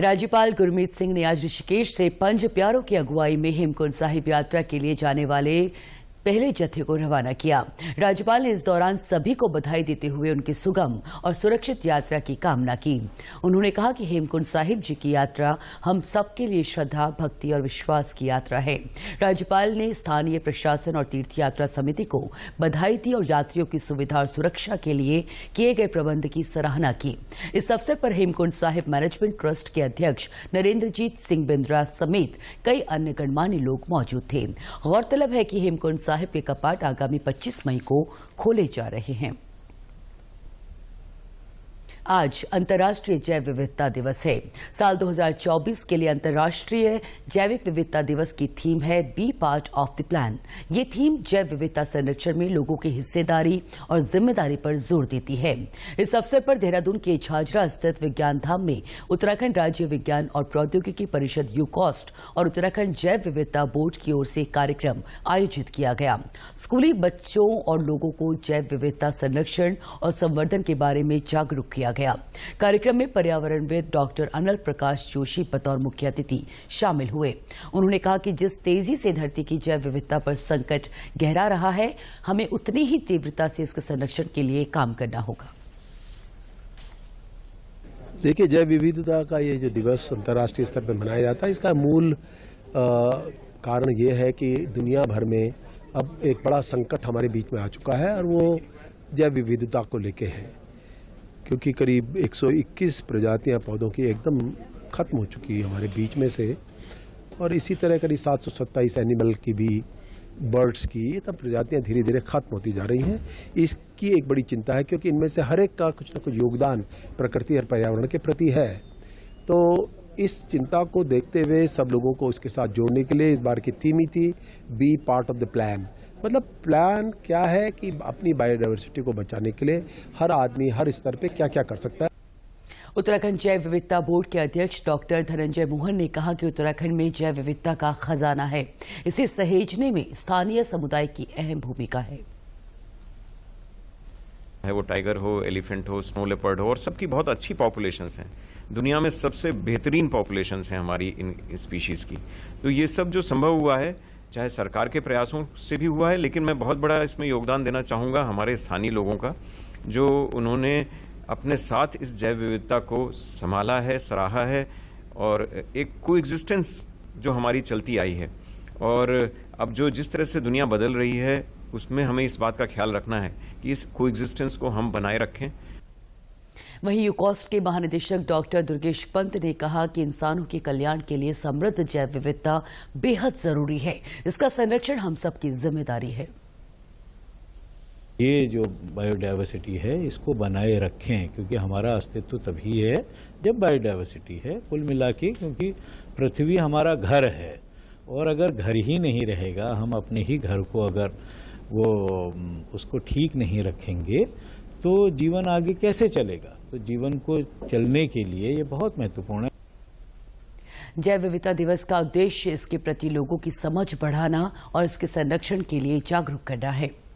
राज्यपाल गुरमीत सिंह ने आज ऋषिकेश से पंज प्यारों की अगुवाई में हेमकुंड साहिब यात्रा के लिए जाने वाले पहले जत्थे को रवाना किया राज्यपाल ने इस दौरान सभी को बधाई देते हुए उनकी सुगम और सुरक्षित यात्रा की कामना की उन्होंने कहा कि हेमकुंड साहिब जी की यात्रा हम सबके लिए श्रद्धा भक्ति और विश्वास की यात्रा है राज्यपाल ने स्थानीय प्रशासन और तीर्थ यात्रा समिति को बधाई दी और यात्रियों की सुविधा और सुरक्षा के लिए किए गए प्रबंध की सराहना की इस अवसर पर हेमकुंड साहिब मैनेजमेंट ट्रस्ट के अध्यक्ष नरेंद्रजीत सिंह बिंद्रा समेत कई अन्य गणमान्य लोग मौजूद थे गौरतलब है कि हेमकुंड साहिब साहिब के कपाट आगामी 25 मई को खोले जा रहे हैं आज अंतर्राष्ट्रीय जैव विविधता दिवस है साल 2024 के लिए अंतर्राष्ट्रीय जैविक विविधता दिवस की थीम है be part of the plan ये थीम जैव विविधता संरक्षण में लोगों की हिस्सेदारी और जिम्मेदारी पर जोर देती है इस अवसर पर देहरादून के झाझरा स्थित विज्ञान धाम में उत्तराखंड राज्य विज्ञान और प्रौद्योगिकी परिषद यूकॉस्ट और उत्तराखंड जैव विविधता बोर्ड की ओर से कार्यक्रम आयोजित किया गया स्कूली बच्चों और लोगों को जैव विविधता संरक्षण और संवर्धन के बारे में जागरूक किया किया गया कार्यक्रम में पर्यावरणविद डॉक्टर अनल प्रकाश जोशी बतौर मुख्य अतिथि शामिल हुए उन्होंने कहा कि जिस तेजी से धरती की जैव विविधता पर संकट गहरा रहा है हमें उतनी ही तीव्रता से इसके संरक्षण के लिए काम करना होगा देखिए जैव विविधता का ये जो दिवस अंतर्राष्ट्रीय स्तर पर मनाया जाता है इसका मूल कारण ये है कि दुनिया भर में अब एक बड़ा संकट हमारे बीच में आ चुका है और वो जैव विविधता को लेके है क्योंकि करीब 121 प्रजातियां पौधों की एकदम ख़त्म हो चुकी है हमारे बीच में से और इसी तरह करीब सात एनिमल की भी बर्ड्स की ये सब प्रजातियाँ धीरे धीरे खत्म होती जा रही हैं इसकी एक बड़ी चिंता है क्योंकि इनमें से हर एक का कुछ ना कुछ योगदान प्रकृति और पर्यावरण के प्रति है तो इस चिंता को देखते हुए सब लोगों को उसके साथ जोड़ने के लिए इस बार की थीम ही थी be part of the plan मतलब प्लान क्या है कि अपनी बायोडाइवर्सिटी को बचाने के लिए हर आदमी हर स्तर पे क्या क्या कर सकता है उत्तराखंड जैव विविधता बोर्ड के अध्यक्ष डॉक्टर धनंजय मोहन ने कहा कि उत्तराखंड में जैव विविधता का खजाना है इसे सहेजने में स्थानीय समुदाय की अहम भूमिका है है वो टाइगर हो एलिफेंट हो स्नो लेपर्ड हो और सबकी बहुत अच्छी पॉपुलेशंस हैं दुनिया में सबसे बेहतरीन पॉपुलेशंस हैं हमारी इन स्पीशीज़ की तो ये सब जो संभव हुआ है चाहे सरकार के प्रयासों से भी हुआ है लेकिन मैं बहुत बड़ा इसमें योगदान देना चाहूँगा हमारे स्थानीय लोगों का जो उन्होंने अपने साथ इस जैव विविधता को संभाला है सराहा है और एक को एग्जिस्टेंस जो हमारी चलती आई है और अब जो जिस तरह से दुनिया बदल रही है उसमें हमें इस बात का ख्याल रखना है कि इस को एग्जिस्टेंस को हम बनाए रखें वहीं यूकॉस्ट के महानिदेशक डॉक्टर दुर्गेश पंत ने कहा कि इंसानों के कल्याण के लिए समृद्ध जैव विविधता बेहद जरूरी है इसका संरक्षण हम सबकी जिम्मेदारी है ये जो बायोडाइवर्सिटी है इसको बनाए रखें क्योंकि हमारा अस्तित्व तभी है जब बायोडाइवर्सिटी है कुल मिला के क्योंकि पृथ्वी हमारा घर है और अगर घर ही नहीं रहेगा हम अपने ही घर को अगर वो उसको ठीक नहीं रखेंगे तो जीवन आगे कैसे चलेगा तो जीवन को चलने के लिए ये बहुत महत्वपूर्ण है जैव विविधता दिवस का उद्देश्य इसके प्रति लोगों की समझ बढ़ाना और इसके संरक्षण के लिए जागरूक करना है